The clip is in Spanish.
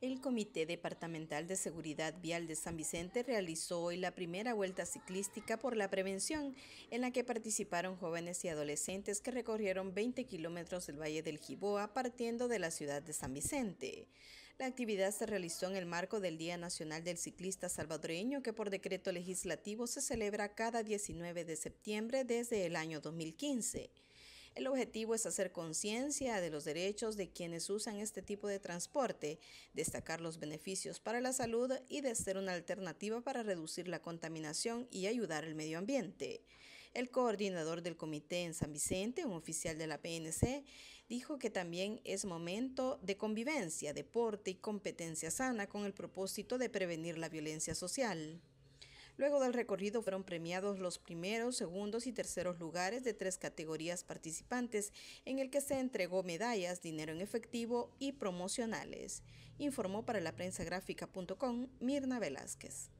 El Comité Departamental de Seguridad Vial de San Vicente realizó hoy la primera vuelta ciclística por la prevención, en la que participaron jóvenes y adolescentes que recorrieron 20 kilómetros del Valle del Giboa partiendo de la ciudad de San Vicente. La actividad se realizó en el marco del Día Nacional del Ciclista Salvadoreño, que por decreto legislativo se celebra cada 19 de septiembre desde el año 2015. El objetivo es hacer conciencia de los derechos de quienes usan este tipo de transporte, destacar los beneficios para la salud y de ser una alternativa para reducir la contaminación y ayudar al medio ambiente. El coordinador del comité en San Vicente, un oficial de la PNC, dijo que también es momento de convivencia, deporte y competencia sana con el propósito de prevenir la violencia social. Luego del recorrido fueron premiados los primeros, segundos y terceros lugares de tres categorías participantes, en el que se entregó medallas, dinero en efectivo y promocionales. Informó para la prensa gráfica.com Mirna Velázquez.